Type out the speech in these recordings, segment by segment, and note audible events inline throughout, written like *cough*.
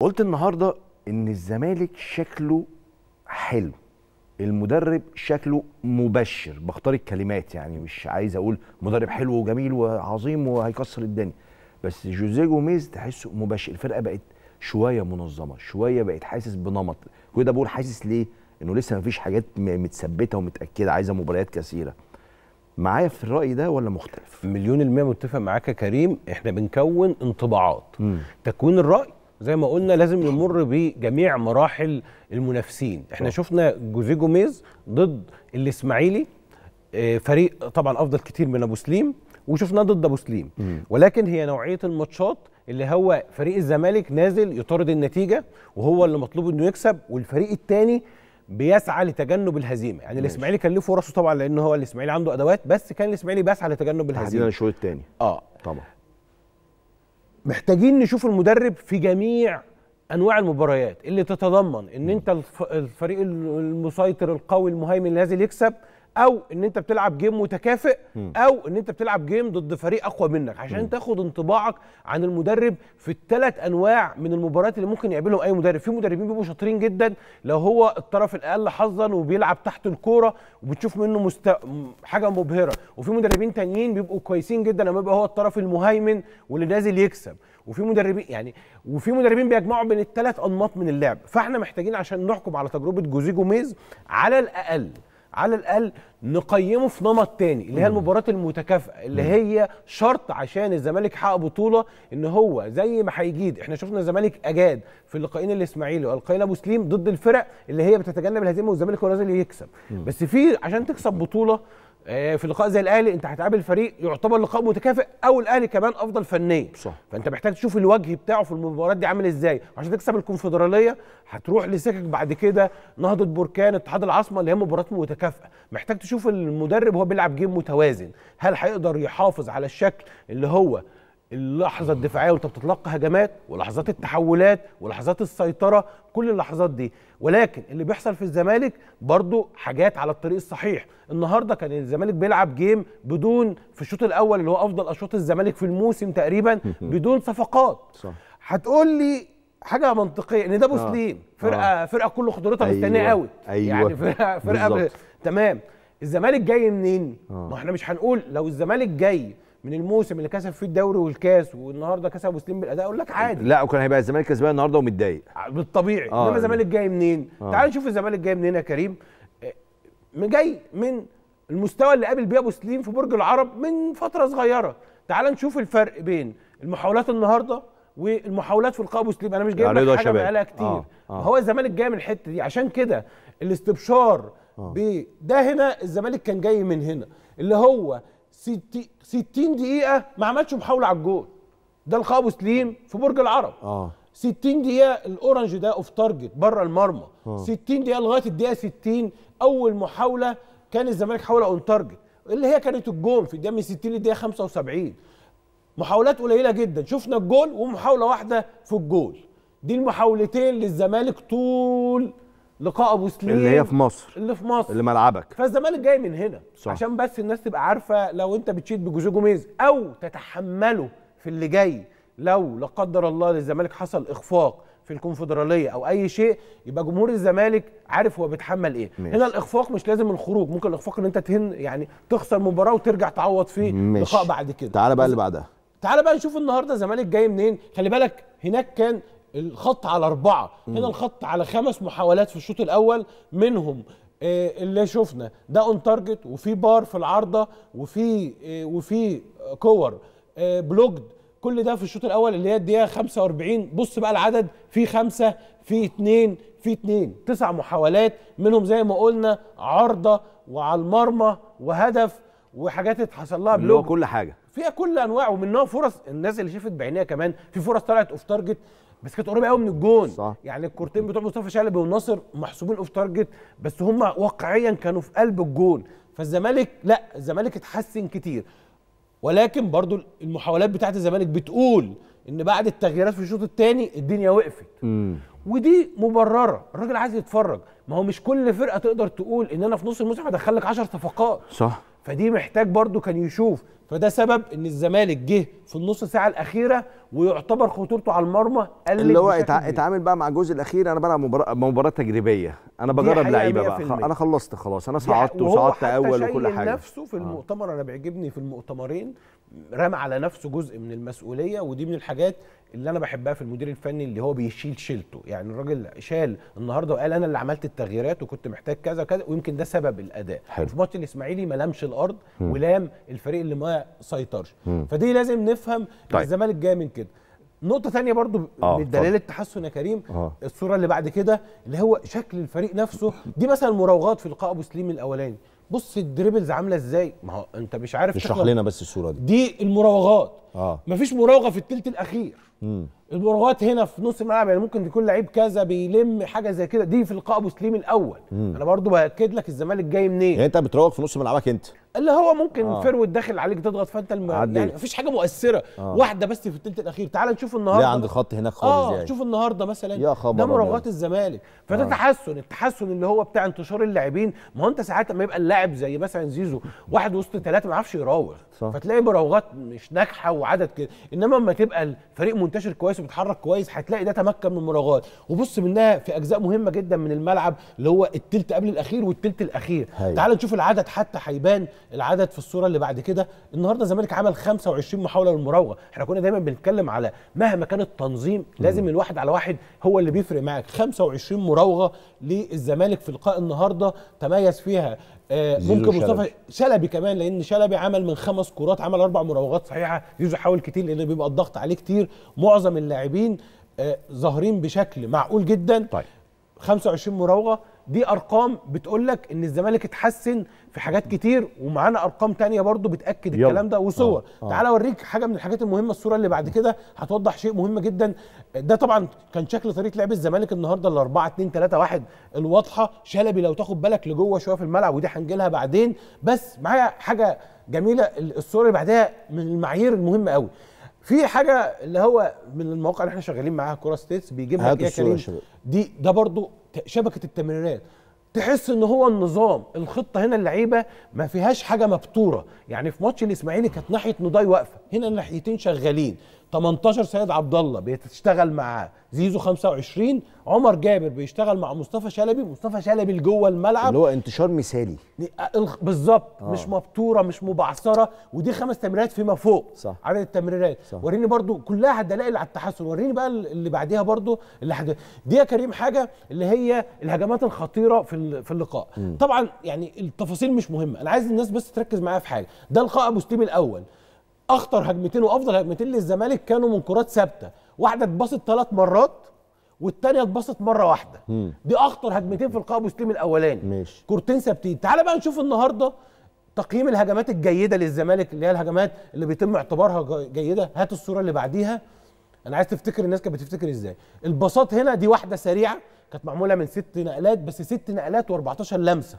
قلت النهارده ان الزمالك شكله حلو المدرب شكله مبشر بختار الكلمات يعني مش عايز اقول مدرب حلو وجميل وعظيم وهيكسر الدنيا بس جوزيه جوميز تحسه مبشر الفرقه بقت شويه منظمه شويه بقت حاسس بنمط وده بقول حاسس ليه انه لسه مفيش حاجات متثبته ومتاكده عايزه مباريات كثيره معايا في الراي ده ولا مختلف مليون المية متفق معاك يا كريم احنا بنكون انطباعات م. تكوين الراي زي ما قلنا لازم يمر بجميع مراحل المنافسين احنا آه. شفنا جوزيه جوميز ضد الاسماعيلي آه، فريق طبعا افضل كتير من ابو سليم وشفناه ضد ابو سليم ولكن هي نوعيه الماتشات اللي هو فريق الزمالك نازل يطارد النتيجه وهو اللي مطلوب انه يكسب والفريق الثاني بيسعى لتجنب الهزيمه يعني الاسماعيلي كان له فرصه طبعا لان هو الاسماعيلي عنده ادوات بس كان الاسماعيلي بيسعى لتجنب الهزيمه تحديدا الشوط الثاني اه طبعا محتاجين نشوف المدرب في جميع انواع المباريات اللي تتضمن ان انت الفريق المسيطر القوي المهيمن اللي نازل يكسب او ان انت بتلعب جيم متكافئ او ان انت بتلعب جيم ضد فريق اقوى منك عشان تاخد انطباعك عن المدرب في الثلاث انواع من المباريات اللي ممكن يقابلهم اي مدرب في مدربين بيبقوا شاطرين جدا لو هو الطرف الاقل حظا وبيلعب تحت الكوره وبتشوف منه مست... حاجه مبهره وفي مدربين تانيين بيبقوا كويسين جدا لما يبقى هو الطرف المهيمن واللي نازل يكسب وفي مدربين يعني وفي مدربين بيجمعوا بين الثلاث انماط من اللعب فاحنا محتاجين عشان نحكم على تجربه جوزيه جوميز على الاقل على الاقل نقيمه في نمط تاني اللي هي المباراه المتكافئه اللي هي شرط عشان الزمالك حقق بطوله ان هو زي ما هيجيد احنا شفنا الزمالك اجاد في اللقائين الاسماعيلي والقائنا ابو سليم ضد الفرق اللي هي بتتجنب الهزيمه والزمالك هو نازل يكسب بس في عشان تكسب بطوله آه، في لقاء زي الاهلي انت هتقابل فريق يعتبر لقاء متكافئ او الاهلي كمان افضل فنيا صح فانت محتاج تشوف الوجه بتاعه في المباريات دي عامل ازاي عشان تكسب الكونفدراليه هتروح لسكك بعد كده نهضه بركان اتحاد العاصمه اللي هي مباريات متكافئه محتاج تشوف المدرب وهو بيلعب جيم متوازن هل هيقدر يحافظ على الشكل اللي هو اللحظه الدفاعيه وانت بتتلقى هجمات ولحظات التحولات ولحظات السيطره كل اللحظات دي ولكن اللي بيحصل في الزمالك برضو حاجات على الطريق الصحيح النهارده كان الزمالك بيلعب جيم بدون في الشوط الاول اللي هو افضل اشواط الزمالك في الموسم تقريبا *laughs* بدون صفقات صح. هتقول لي حاجه منطقيه ان ده بوسلين آه. فرقه آه. فرقه كل خضرتها أيوة. مستنيه قوي أيوة. يعني فرقه فرقه ب... تمام الزمالك جاي منين؟ آه. ما احنا مش هنقول لو الزمالك جاي من الموسم اللي كسب فيه الدوري والكاس والنهارده كسب وسليم بالاداء اقول لك عادي لا وكان هيبقى الزمالك كسبان النهارده ومتضايق آه، بالطبيعي آه انما الزمالك جاي منين؟ آه. تعال نشوف الزمالك جاي منين يا كريم آه، جاي من المستوى اللي قابل بيه ابو سليم في برج العرب من فتره صغيره تعال نشوف الفرق بين المحاولات النهارده والمحاولات في لقاء ابو سليم انا مش جايب آه، لك حاجه بقالها كتير آه. آه. هو الزمالك جاي من الحته دي عشان كده الاستبشار آه. بده هنا الزمالك كان جاي من هنا اللي هو 60 دقيقه ما عملش محاوله على الجول ده الخابو سليم في برج العرب اه 60 دقيقه الاورنج ده اوف تارجت بره المرمى 60 آه. دقيقه لغايه الدقيقه 60 اول محاوله كان الزمالك حاول اون تارجت اللي هي كانت الجون في الدقيقه من 60 للدقيقه 75 محاولات قليله جدا شفنا الجول ومحاوله واحده في الجول دي المحاولتين للزمالك طول لقاء ابو سليم اللي هي في مصر اللي في مصر اللي ملعبك فالزمالك جاي من هنا صح. عشان بس الناس تبقى عارفه لو انت بتشيد بجوزيه جوميز او تتحمله في اللي جاي لو لا قدر الله للزمالك حصل اخفاق في الكونفدراليه او اي شيء يبقى جمهور الزمالك عارف هو بيتحمل ايه ماشي. هنا الاخفاق مش لازم الخروج ممكن الاخفاق ان انت تهن يعني تخسر مباراه وترجع تعوض فيه لقاء بعد كده تعالى بقى اللي بعدها تعالى بقى نشوف النهارده الزمالك جاي منين خلي بالك هناك كان الخط على أربعة مم. هنا الخط على خمس محاولات في الشوط الأول منهم آه، اللي شفنا ده اون تارجت وفي بار في العارضه وفي آه، وفي كور بلوكد آه، كل ده في الشوط الاول اللي هي الدقيقه 45 بص بقى العدد في خمسه في اثنين في اثنين تسع محاولات منهم زي ما قلنا عارضه وعلى المرمى وهدف وحاجات اتحصل لها بلوك كل حاجه فيها كل انواع ومنها فرص الناس اللي شافت بعينيها كمان في فرص طلعت اوف تارجت بس كانت قريبه قوي من الجون صح. يعني الكورتين بتوع مصطفى شلبي والنصر محسوبين اوف تارجت بس هم واقعيا كانوا في قلب الجون فالزمالك لا الزمالك اتحسن كتير ولكن برضو المحاولات بتاعت الزمالك بتقول ان بعد التغييرات في الشوط الثاني الدنيا وقفت م. ودي مبرره الراجل عايز يتفرج ما هو مش كل فرقه تقدر تقول ان انا في نص الموسم هدخلك 10 صفقات صح فدي محتاج برضو كان يشوف فده سبب ان الزمالك جه في النص ساعه الاخيره ويعتبر خطورته على المرمى قلت اللي هو اتعامل بقى مع الجزء الاخير انا بلعب مباراه مباراه تجريبيه انا بجرب لعيبه بقى انا خلصت خلاص انا صعدت وصعدت اول وكل حاجه نفسه في آه. المؤتمر آه. انا بيعجبني في المؤتمرين رمى على نفسه جزء من المسؤوليه ودي من الحاجات اللي انا بحبها في المدير الفني اللي هو بيشيل شيلته يعني الراجل شال النهارده وقال انا اللي عملت التغييرات وكنت محتاج كذا وكذا ويمكن ده سبب الاداء حلو. في ماتش الاسماعيلي ما لامش الارض م. ولام الفريق اللي ما سيطرش م. فدي لازم نفهم طيب. الزمالك جاي من كده نقطة ثانيه برضو آه دلاله التحسن يا كريم آه. الصورة اللي بعد كده اللي هو شكل الفريق نفسه دي مثلا مراوغات في لقاء ابو سليم الاولاني بص الدريبلز عامله ازاي ما هو انت مش عارف اشرح لنا بس الصوره دي دي المراوغات اه مفيش مراوغه في الثلث الاخير البراغات هنا في نص الملعب يعني ممكن يكون لعيب كذا بيلم حاجه زي كده دي في لقاء ابو سليم الاول مم. انا برضو باكد لك الزمالك جاي منين يعني انت بتروق في نص ملعبك انت اللي هو ممكن آه. فروت داخل عليك تضغط فانت الم... يعني مفيش حاجه مؤثره آه. واحده بس في الثلث الاخير تعال نشوف النهارده لا عند الخط هناك خالص اه يعني. شوف النهارده مثلا يا خبر ده مراوغات الزمالك فده آه. تحسن التحسن اللي هو بتاع انتشار اللاعبين ما هو انت ساعات لما يبقى اللاعب زي مثلا زيزو واحد وسط ثلاثه ما يعرفش يراوغ فتلاقي مراوغات مش ناجحه وعدد كده انما لما تبقى الفريق منتشر كويس وبيتحرك كويس هتلاقي ده تمكن من المراوغات وبص منها في اجزاء مهمه جدا من الملعب اللي هو التلت قبل الاخير والتلت الاخير تعال نشوف العدد حتى هيبان العدد في الصوره اللي بعد كده النهارده الزمالك عمل 25 محاوله للمراوغه احنا كنا دايما بنتكلم على مهما كان التنظيم لازم الواحد على واحد هو اللي بيفرق معاك 25 مراوغه للزمالك في لقاء النهارده تميز فيها آه، ممكن مصطفى شلبي كمان لان شلبي عمل من خمس كرات عمل اربع مراوغات صحيحه زيزو حاول كتير لان بيبقى الضغط عليه كتير معظم اللاعبين آه، ظاهرين بشكل معقول جدا طيب 25 مراوغه دي ارقام بتقول لك ان الزمالك اتحسن في حاجات كتير ومعانا ارقام تانية برضو بتاكد يلا. الكلام ده وصور آه. آه. تعالى اوريك حاجه من الحاجات المهمه الصوره اللي بعد كده هتوضح شيء مهم جدا ده طبعا كان شكل طريقه لعب الزمالك النهارده ال 4 2 3 1 الواضحه شلبي لو تاخد بالك لجوه شويه في الملعب ودي هنجي لها بعدين بس معايا حاجه جميله الصوره اللي بعدها من المعايير المهمه قوي في حاجه اللي هو من المواقع اللي احنا شغالين معاها كوره ستيتس بيجيبها كده إيه كريم دي ده برضو شبكه التمريرات تحس ان هو النظام الخطه هنا اللعيبه ما فيهاش حاجه مبتوره يعني في ماتش الاسماعيلي كانت ناحيه نضاي واقفه هنا الناحيتين شغالين 18 سيد عبد الله بتشتغل مع زيزو 25 عمر جابر بيشتغل مع مصطفى شلبي مصطفى شلبي جوه الملعب اللي هو انتشار مثالي آه، بالظبط آه. مش مبتوره مش مبعثره ودي خمس تمريرات فيما فوق صح. عدد التمريرات صح. وريني برضو كلها دلائل على التحسن وريني بقى اللي بعديها برضو اللي حاجة. دي يا كريم حاجه اللي هي الهجمات الخطيره في في اللقاء م. طبعا يعني التفاصيل مش مهمه انا عايز الناس بس تركز معايا في حاجه ده لقاء ابو سليم الاول اخطر هجمتين وافضل هجمتين للزمالك كانوا من كرات ثابته واحده اتبسط ثلاث مرات والثانيه اتبسط مره واحده مم. دي اخطر هجمتين في لقاء ابو سليم الاولاني ماشي كورتين ثابتين تعال بقى نشوف النهارده تقييم الهجمات الجيده للزمالك اللي هي الهجمات اللي بيتم اعتبارها جيده هات الصوره اللي بعديها انا عايز تفتكر الناس كانت بتفتكر ازاي البساط هنا دي واحده سريعه كانت معموله من ست نقلات بس ست نقلات و14 لمسه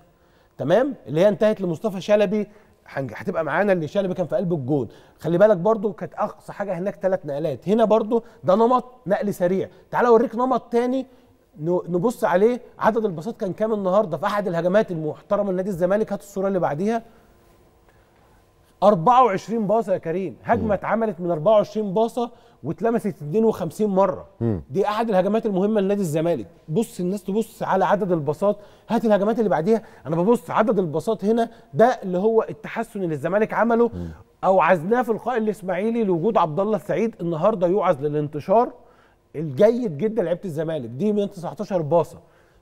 تمام اللي هي انتهت لمصطفى شلبي هتبقى معانا اللي شالبي كان في قلب الجون خلي بالك برضو كانت اقصى حاجه هناك ثلاث نقلات هنا برضو ده نمط نقل سريع تعال اوريك نمط تاني نبص عليه عدد الباصات كان كام النهارده في احد الهجمات المحترمه لنادي الزمالك هات الصوره اللي بعديها 24 باصه يا كريم هجمه اتعملت من 24 باصه واتلمست 52 مره دي احد الهجمات المهمه لنادي الزمالك بص الناس تبص على عدد الباصات هات الهجمات اللي بعديها انا ببص عدد الباصات هنا ده اللي هو التحسن اللي الزمالك عمله مم. او عزناه في القاء الاسماعيلي لوجود عبد الله السعيد النهارده يوعز للانتشار الجيد جدا لعيبه الزمالك دي من 19 باصه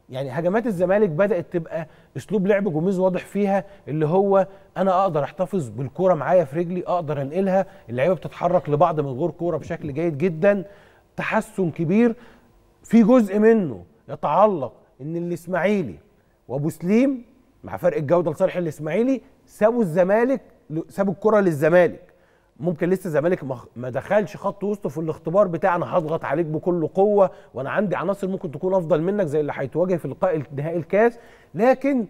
يعني هجمات الزمالك بدات تبقى اسلوب لعب جوميز واضح فيها اللي هو انا اقدر احتفظ بالكوره معايا في رجلي اقدر انقلها اللعيبه بتتحرك لبعض من غير كوره بشكل جيد جدا تحسن كبير في جزء منه يتعلق ان الاسماعيلي وابو سليم مع فرق الجوده لصالح الاسماعيلي سابوا الزمالك سابوا الكره للزمالك ممكن لسه الزمالك ما دخلش خط وسطه في الاختبار بتاع انا هضغط عليك بكل قوه وانا عندي عناصر ممكن تكون افضل منك زي اللي هيتواجه في لقاء نهائي الكاس لكن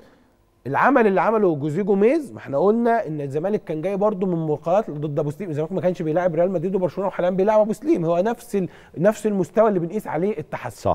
العمل اللي عمله جوزيه جوميز ما احنا قلنا ان الزمالك كان جاي برده من مباريات ضد ابو سليم الزمالك ما كانش بيلاعب ريال مدريد وبرشلونه وحاليا بيلاعب ابو سليم هو نفس نفس المستوى اللي بنقيس عليه التحسن